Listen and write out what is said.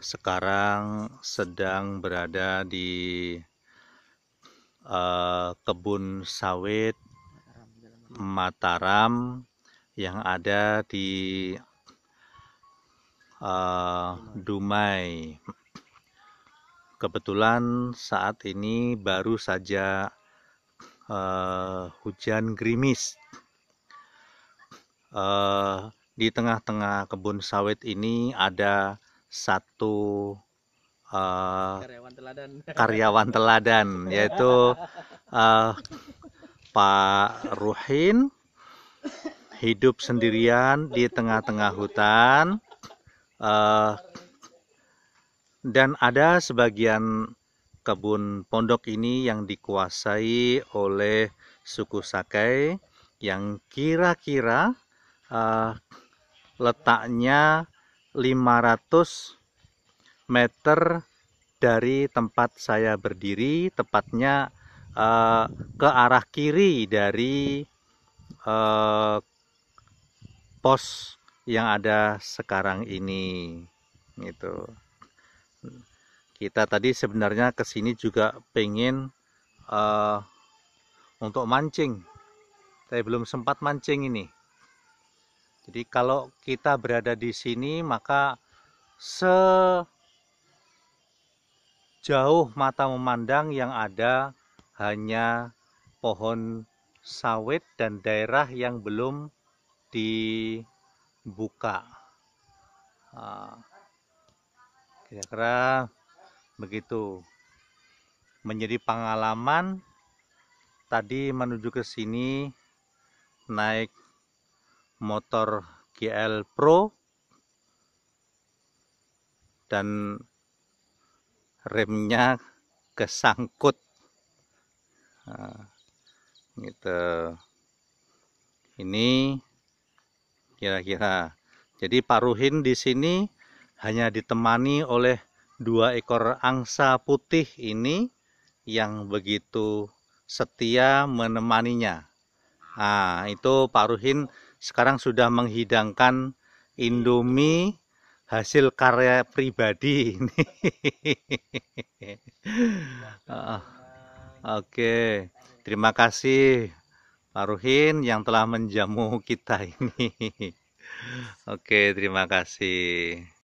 sekarang sedang berada di uh, kebun sawit Mataram yang ada di uh, Dumai. Kebetulan saat ini baru saja uh, hujan gerimis. Uh, di tengah-tengah kebun sawit ini ada satu uh, karyawan teladan, karyawan teladan yaitu uh, Pak Ruhin hidup sendirian di tengah-tengah hutan uh, dan ada sebagian kebun pondok ini yang dikuasai oleh suku Sakai yang kira-kira uh, letaknya 500 meter dari tempat saya berdiri tepatnya eh, ke arah kiri dari eh, pos yang ada sekarang ini gitu kita tadi sebenarnya ke sini juga pengen eh, untuk mancing tapi belum sempat mancing ini jadi kalau kita berada di sini maka sejauh mata memandang yang ada hanya pohon sawit dan daerah yang belum dibuka. Ah, kira-kira begitu. Menjadi pengalaman tadi menuju ke sini naik motor GL Pro dan remnya kesangkut nah, gitu ini kira-kira jadi paruhin di sini hanya ditemani oleh dua ekor angsa putih ini yang begitu setia menemaninya. Nah, itu paruhin sekarang sudah menghidangkan Indomie hasil karya pribadi ini. Ah, oke, okay. terima kasih Pak Ruhin yang telah menjamu kita ini. Oke, okay, terima kasih.